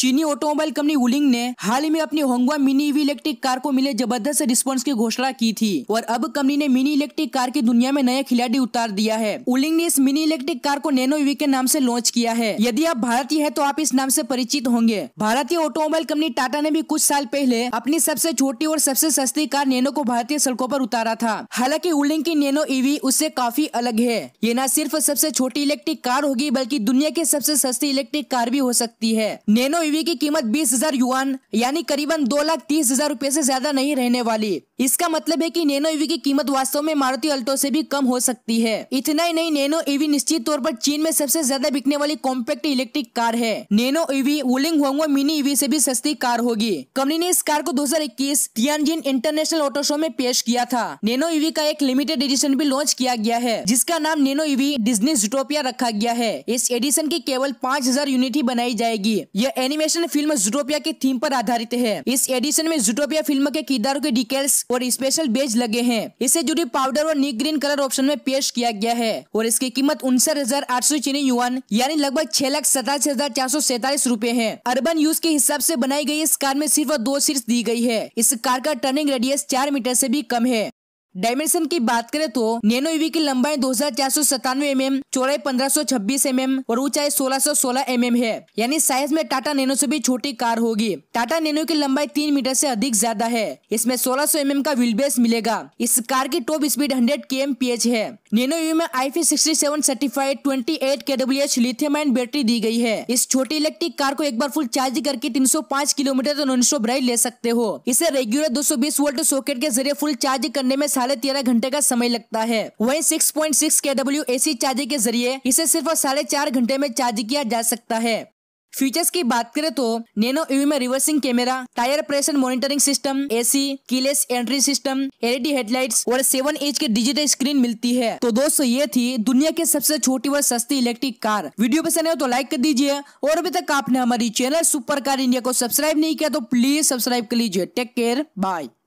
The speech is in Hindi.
चीनी ऑटोमोबाइल कंपनी वुलिंग ने हाल ही में अपनी Hongguang mini EV electric car को मिले जबरदस्त रिस्पॉन्स की घोषणा की थी और अब कंपनी ने मिनी इलेक्ट्रिक कार की दुनिया में नया खिलाड़ी उतार दिया है वुलिंग ने इस मिनी इलेक्ट्रिक कार को नैनो ईवी के नाम से लॉन्च किया है यदि आप भारतीय है तो आप इस नाम से परिचित होंगे भारतीय ऑटोमोबाइल कंपनी टाटा ने भी कुछ साल पहले अपनी सबसे छोटी और सबसे सस्ती कार नैनो को भारतीय सड़कों आरोप उतारा था हालांकि वुलिंग की नैनो ईवी उससे काफी अलग है ये न सिर्फ सबसे छोटी इलेक्ट्रिक कार होगी बल्कि दुनिया की सबसे सस्ती इलेक्ट्रिक कार भी हो सकती है नैनो ईवी की कीमत बीस हजार युआन यानी करीबन दो लाख तीस हजार रूपए ऐसी ज्यादा नहीं रहने वाली इसका मतलब है कि नैनो ईवी की कीमत वास्तव में मारुति अल्टो से भी कम हो सकती है इतना ही नहीं नैनो ईवी निश्चित तौर पर चीन में सबसे ज्यादा बिकने वाली कॉम्पैक्ट इलेक्ट्रिक कार है नैनो ईवी वुलिंग होंगो मिनी ईवी से भी सस्ती कार होगी कंपनी ने इस कार को 2021 तियानजिन इंटरनेशनल ऑटो शो में पेश किया था नैनो ईवी का एक लिमिटेड एडिशन भी लॉन्च किया गया है जिसका नाम नैनो ईवी डिजनी जुटोपिया रखा गया है इस एडिशन की केवल पाँच यूनिट ही बनाई जाएगी यह एनिमे एनिमेशन फिल्म जुटोपिया के थीम पर आधारित है इस एडिशन में जुटोपिया फिल्म के किरदारों के डिटेल्स और स्पेशल बेज लगे हैं इसे जुड़ी पाउडर और नीक ग्रीन कलर ऑप्शन में पेश किया गया है और इसकी कीमत उनसठ हजार आठ सौ चीनी युवान यानी लगभग छह लाख सतासी हजार चार सौ सैतालीस रूपए है अर्बन यूज के हिसाब ऐसी बनाई गई इस कार में सिर्फ दो सीट दी गई है इस कार का टर्निंग रेडियस चार मीटर ऐसी भी कम है डायमेंशन की बात करें तो नैनो ईवी की लंबाई दो हजार चार सौ सतानवे एम एम चौड़ाई पंद्रह सौ छब्बीस एम एम और ऊंचाई सोलह सौ सोलह एम एम है यानी साइज में टाटा नैनो से भी छोटी कार होगी टाटा नैनो की लंबाई तीन मीटर से अधिक ज्यादा है इसमें सोलह सौ एम एम का व्हील बेस मिलेगा इस कार की top speed hundred K M P H है नैनो ईवी में I P sixty seven certified twenty eight K W H lithium ion battery दी गई है इस छोटी इलेक्ट्रिक कार को एक बार फुल चार्ज करके तीन सौ पाँच किलोमीटर तो स्टॉप राइड ले सकते हो इसे रेगुलर दो सौ बीस वोल्ट सॉकेट के जरिए फुल चार्ज करने में साढ़े तेरह घंटे का समय लगता है वही six point six K W AC charger के जरिए इसे सिर्फ और साढ़े चार घंटे में चार्ज किया जा सकता है फीचर्स की बात करें तो नैनो ईवी में reversing camera tyre pressure monitoring system AC keyless entry system LED headlights और सेवन एच की डिजिटल स्क्रीन मिलती है तो दोस्तों ये थी दुनिया की सबसे छोटी और सस्ती इलेक्ट्रिक कार वीडियो पसंद है तो लाइक कर दीजिए और अभी तक आपने हमारी चैनल सुपर कार इंडिया को सब्सक्राइब नहीं किया तो प्लीज सब्सक्राइब कर लीजिए टेक केयर बाय